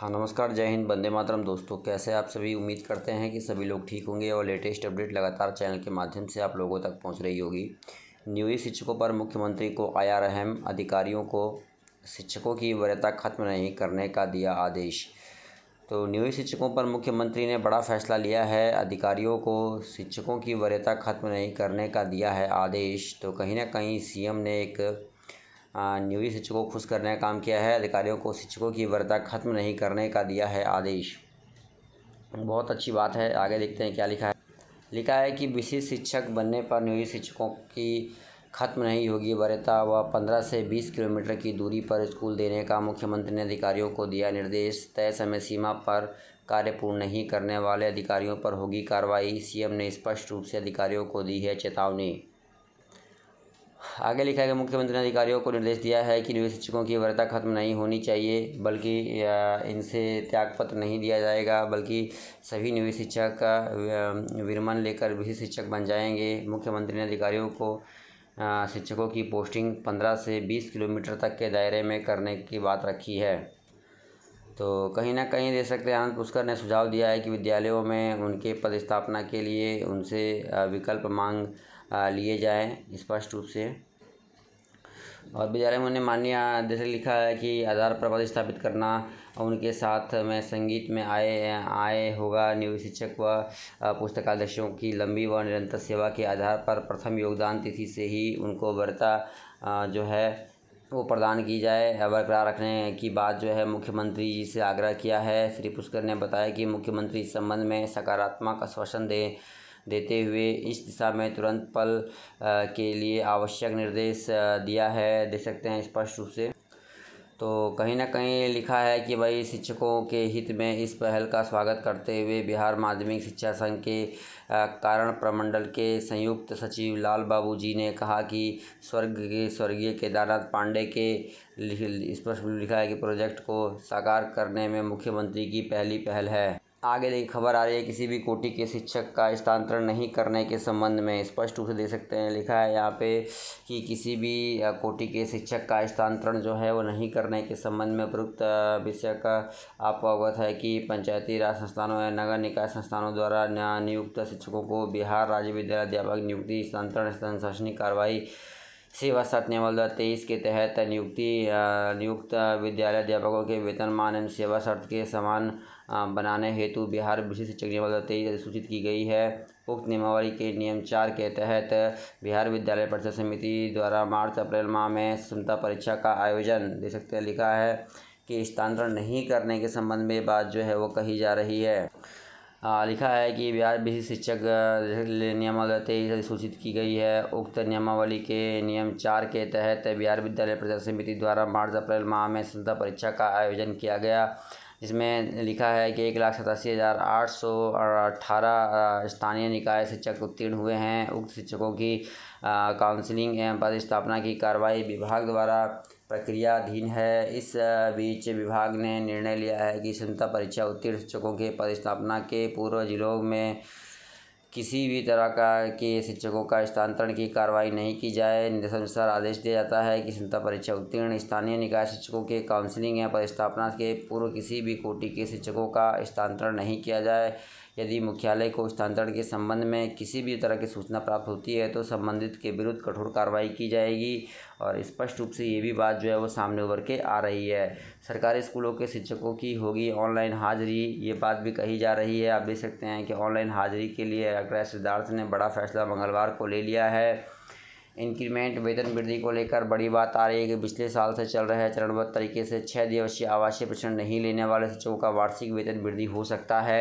हाँ नमस्कार जय हिंद बंदे मातरम दोस्तों कैसे आप सभी उम्मीद करते हैं कि सभी लोग ठीक होंगे और लेटेस्ट अपडेट लगातार चैनल के माध्यम से आप लोगों तक पहुंच रही होगी नियोजित शिक्षकों पर मुख्यमंत्री को आया रहम अधिकारियों को शिक्षकों की वर्यता खत्म नहीं करने का दिया आदेश तो नियोजित शिक्षकों पर मुख्यमंत्री ने बड़ा फैसला लिया है अधिकारियों को शिक्षकों की वरीयता खत्म नहीं करने का दिया है आदेश तो कहीं ना कहीं सी ने एक नियोजित शिक्षकों को खुश करने का काम किया है अधिकारियों को शिक्षकों की वर्ता खत्म नहीं करने का दिया है आदेश बहुत अच्छी बात है आगे देखते हैं क्या लिखा है लिखा है कि विशिष्ट शिक्षक बनने पर नियोजित शिक्षकों की खत्म नहीं होगी वरीयता व पंद्रह से बीस किलोमीटर की दूरी पर स्कूल देने का मुख्यमंत्री ने अधिकारियों को दिया निर्देश तय समय सीमा पर कार्य पूर्ण नहीं करने वाले अधिकारियों पर होगी कार्रवाई सीएम ने स्पष्ट रूप से अधिकारियों को दी है चेतावनी आगे लिखा कि मुख्यमंत्री ने अधिकारियों को निर्देश दिया है कि निवेश शिक्षकों की वर्ता खत्म नहीं होनी चाहिए बल्कि इनसे त्यागपत्र नहीं दिया जाएगा बल्कि सभी निवेश शिक्षक का विरमन लेकर भी शिक्षक बन जाएंगे मुख्यमंत्री ने अधिकारियों को शिक्षकों की पोस्टिंग पंद्रह से बीस किलोमीटर तक के दायरे में करने की बात रखी है तो कहीं ना कहीं दे सकते आनंद पुष्कर ने सुझाव दिया है कि विद्यालयों में उनके पदस्थापना के लिए उनसे विकल्प मांग लिए जाए स्पष्ट रूप से और विद्यालय में उन्हें जैसे लिखा है कि आधार प्रबंध स्थापित करना उनके साथ में संगीत में आए आए होगा नियोजित शिक्षक व पुस्तकाध्यक्षों की लंबी व निरंतर सेवा के आधार पर प्रथम योगदान तिथि से ही उनको वरता जो है वो प्रदान की जाए बरकरार रखने की बात जो है मुख्यमंत्री जी से आग्रह किया है श्री पुष्कर ने बताया कि मुख्यमंत्री इस संबंध में सकारात्मक आश्वासन दें देते हुए इस दिशा में तुरंत पल के लिए आवश्यक निर्देश दिया है देख सकते हैं स्पष्ट रूप से तो कहीं ना कहीं लिखा है कि भाई शिक्षकों के हित में इस पहल का स्वागत करते हुए बिहार माध्यमिक शिक्षा संघ के कारण प्रमंडल के संयुक्त सचिव लाल बाबू जी ने कहा कि स्वर्ग के स्वर्गीय केदारनाथ पांडे के स्पष्ट लिखा है कि प्रोजेक्ट को साकार करने में मुख्यमंत्री की पहली पहल है आगे देखिए खबर आ रही है किसी भी कोटि के शिक्षक का स्थानांतरण नहीं करने के संबंध में स्पष्ट रूप से दे सकते हैं लिखा है यहाँ पे कि किसी भी कोटि के शिक्षक का स्थानांतरण जो है वो नहीं करने के संबंध में उपयुक्त विषय का आप अवगत है कि पंचायती राज संस्थानों या नगर निकाय संस्थानों द्वारा नियुक्त शिक्षकों को बिहार राज्य विद्यालय अध्यापक नियुक्ति स्थानांतरण शासनिक कार्रवाई सेवा सात नियम दो तेईस के तहत नियुक्ति नियुक्त विद्यालय अध्यापकों के वेतनमान एवं सेवा शर्त के समान बनाने हेतु बिहार विशेष शिक्षक नियम दो तेईस अधिसूचित की गई है उक्त नियमावली के नियम चार के तहत बिहार विद्यालय परिषद समिति द्वारा मार्च अप्रैल माह में क्षमता परीक्षा का आयोजन दे सकते लिखा है कि स्थानांतरण नहीं करने के संबंध में बात जो है वो कही जा रही है आ, हाँ, लिखा है कि बिहार विशिष्ट शिक्षक नियमावली तेईस सूचित की गई है उक्त नियमावली के नियम चार के तहत बिहार विद्यालय प्रदर्शन समिति द्वारा मार्च अप्रैल माह में संता परीक्षा का आयोजन किया गया जिसमें लिखा है कि एक लाख सतासी हज़ार आठ सौ अठारह स्थानीय निकाय शिक्षक उत्तीर्ण हुए हैं उक्त शिक्षकों की काउंसलिंग एवं पदस्थापना की कार्रवाई विभाग द्वारा प्रक्रियाधीन है इस बीच विभाग ने निर्णय लिया है कि क्षमता परीक्षा उत्तीर्ण शिक्षकों के स्थापना के पूर्व जिलों में किसी भी तरह का के शिक्षकों का स्थानांतरण की कार्रवाई नहीं की जाए निर्देशानुसार आदेश दिया जाता है कि क्षमता परीक्षा उत्तीर्ण स्थानीय निकाय शिक्षकों के काउंसलिंग या पदस्थापना के पूर्व किसी भी कोटि के शिक्षकों का स्थानांतरण नहीं किया जाए यदि मुख्यालय को स्थानांतरण के संबंध में किसी भी तरह की सूचना प्राप्त होती है तो संबंधित के विरुद्ध कठोर कार्रवाई की जाएगी और स्पष्ट रूप से ये भी बात जो है वो सामने उभर के आ रही है सरकारी स्कूलों के शिक्षकों की होगी ऑनलाइन हाजिरी ये बात भी कही जा रही है आप देख सकते हैं कि ऑनलाइन हाजिरी के लिए अग्रह सिद्धार्थ ने बड़ा फैसला मंगलवार को ले लिया है इंक्रीमेंट वेतन वृद्धि को लेकर बड़ी बात आ रही है कि पिछले साल से चल रहे चरणबद्ध तरीके से छः दिवसीय आवासीय प्रशिक्षण नहीं लेने वाले शिक्षकों का वार्षिक वेतन वृद्धि हो सकता है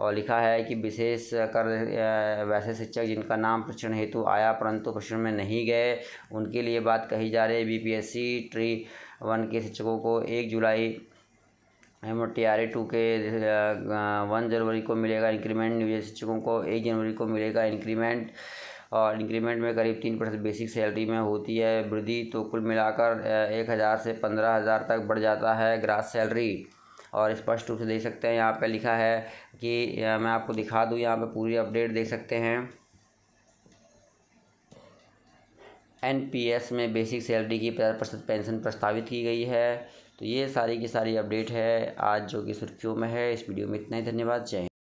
और लिखा है कि विशेष कर वैसे शिक्षक जिनका नाम प्रश्न हेतु आया परंतु प्रश्न में नहीं गए उनके लिए बात कही जा रही है बीपीएससी ट्री वन के शिक्षकों को एक जुलाई M T R A two के वन जनवरी को मिलेगा इंक्रीमेंट न्यूज शिक्षकों को एक जनवरी को मिलेगा इंक्रीमेंट और इंक्रीमेंट में करीब तीन परसेंट बेसिक सैलरी में होती है वृद्धि तो कुल मिलाकर एक हज़ार से पंद्रह हज़ार तक बढ़ जाता है ग्रास सैलरी और स्पष्ट रूप से देख सकते हैं यहाँ पे लिखा है कि मैं आपको दिखा दूँ यहाँ पे पूरी अपडेट देख सकते हैं एनपीएस में बेसिक सैलरी की पचास प्रतिशत पेंशन प्रस्तावित की गई है तो ये सारी की सारी अपडेट है आज जो कि सुर्खियों में है इस वीडियो में इतना ही धन्यवाद जय